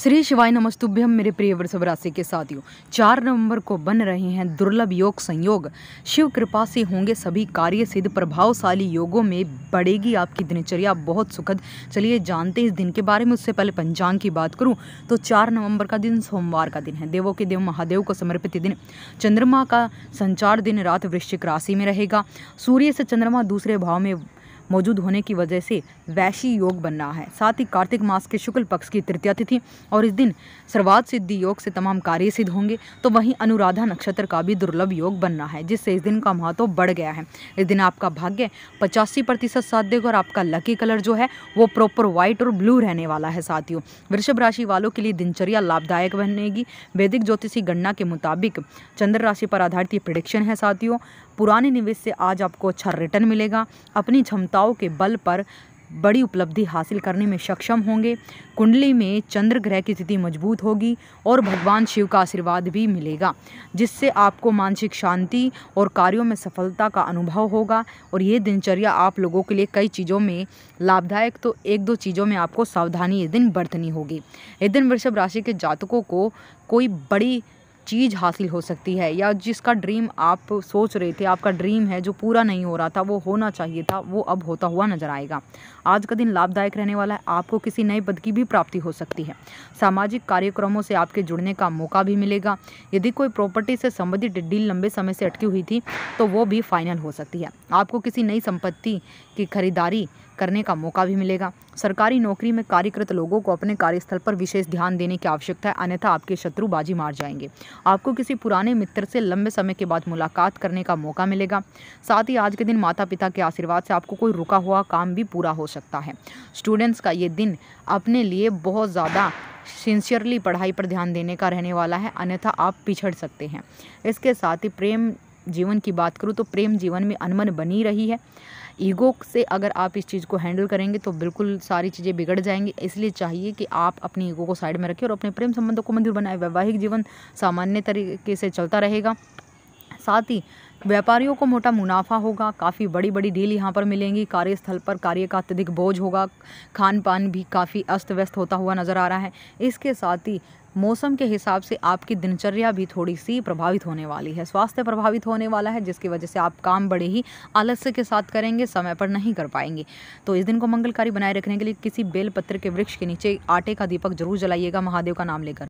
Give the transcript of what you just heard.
श्री शिवाय नमस्तुभ्यम मेरे प्रिय वृषभ राशि के साथियों चार नवंबर को बन रहे हैं दुर्लभ योग संयोग शिव कृपा से होंगे सभी कार्य सिद्ध प्रभावशाली योगों में बढ़ेगी आपकी दिनचर्या बहुत सुखद चलिए जानते हैं इस दिन के बारे में उससे पहले पंचांग की बात करूं तो चार नवंबर का दिन सोमवार का दिन है देवों के देव महादेव को समर्पित दिन चंद्रमा का संचार दिन रात वृश्चिक राशि में रहेगा सूर्य से चंद्रमा दूसरे भाव में मौजूद होने की वजह से वैशी योग बन रहा है साथ ही कार्तिक मास के शुक्ल पक्ष की तृतीया तिथि और इस दिन सर्वाद सिद्धि योग से तमाम कार्य सिद्ध होंगे तो वहीं अनुराधा नक्षत्र का भी दुर्लभ योग बन रहा है जिससे इस दिन का महत्व बढ़ गया है इस दिन आपका भाग्य पचासी प्रतिशत साथ देगा और आपका लकी कलर जो है वो प्रॉपर व्हाइट और ब्लू रहने वाला है साथियों वृषभ राशि वालों के लिए दिनचर्या लाभदायक बनेगी वैदिक ज्योतिषी गणना के मुताबिक चंद्र राशि पर आधारित ये प्रिडिक्शन है साथियों पुराने निवेश से आज आपको अच्छा रिटर्न मिलेगा अपनी क्षमता देवताओं के बल पर बड़ी उपलब्धि हासिल करने में सक्षम होंगे कुंडली में चंद्र ग्रह की स्थिति मजबूत होगी और भगवान शिव का आशीर्वाद भी मिलेगा जिससे आपको मानसिक शांति और कार्यों में सफलता का अनुभव होगा और ये दिनचर्या आप लोगों के लिए कई चीज़ों में लाभदायक तो एक दो चीज़ों में आपको सावधानी इस दिन बरतनी होगी इस दिन वृषभ राशि के जातकों को कोई बड़ी चीज़ हासिल हो सकती है या जिसका ड्रीम आप सोच रहे थे आपका ड्रीम है जो पूरा नहीं हो रहा था वो होना चाहिए था वो अब होता हुआ नजर आएगा आज का दिन लाभदायक रहने वाला है आपको किसी नए पद की भी प्राप्ति हो सकती है सामाजिक कार्यक्रमों से आपके जुड़ने का मौका भी मिलेगा यदि कोई प्रॉपर्टी से संबंधित डील लंबे समय से अटकी हुई थी तो वो भी फाइनल हो सकती है आपको किसी नई संपत्ति की खरीदारी करने का मौका भी मिलेगा सरकारी नौकरी में कार्यकृत लोगों को अपने कार्यस्थल पर विशेष ध्यान देने की आवश्यकता है अन्यथा आपके शत्रु बाजी मार जाएंगे आपको किसी पुराने मित्र से लंबे समय के बाद मुलाकात करने का मौका मिलेगा साथ ही आज के दिन माता पिता के आशीर्वाद से आपको कोई रुका हुआ काम भी पूरा हो सकता है स्टूडेंट्स का ये दिन अपने लिए बहुत ज़्यादा सिंसियरली पढ़ाई पर ध्यान देने का रहने वाला है अन्यथा आप पिछड़ सकते हैं इसके साथ ही प्रेम जीवन की बात करूँ तो प्रेम जीवन में अनमन बनी रही है ईगो से अगर आप इस चीज़ को हैंडल करेंगे तो बिल्कुल सारी चीज़ें बिगड़ जाएंगी इसलिए चाहिए कि आप अपनी ईगो को साइड में रखें और अपने प्रेम संबंधों को मधुर बनाए वैवाहिक जीवन सामान्य तरीके से चलता रहेगा साथ ही व्यापारियों को मोटा मुनाफा होगा काफ़ी बड़ी बड़ी डील यहाँ पर मिलेंगी कार्यस्थल पर कार्य का अत्यधिक बोझ होगा खान पान भी काफ़ी अस्त व्यस्त होता हुआ नज़र आ रहा है इसके साथ ही मौसम के हिसाब से आपकी दिनचर्या भी थोड़ी सी प्रभावित होने वाली है स्वास्थ्य प्रभावित होने वाला है जिसकी वजह से आप काम बड़े ही आलस्य के साथ करेंगे समय पर नहीं कर पाएंगे तो इस दिन को मंगलकारी बनाए रखने के लिए किसी बेलपत्र के वृक्ष के नीचे आटे का दीपक जरूर जलाइएगा महादेव का नाम लेकर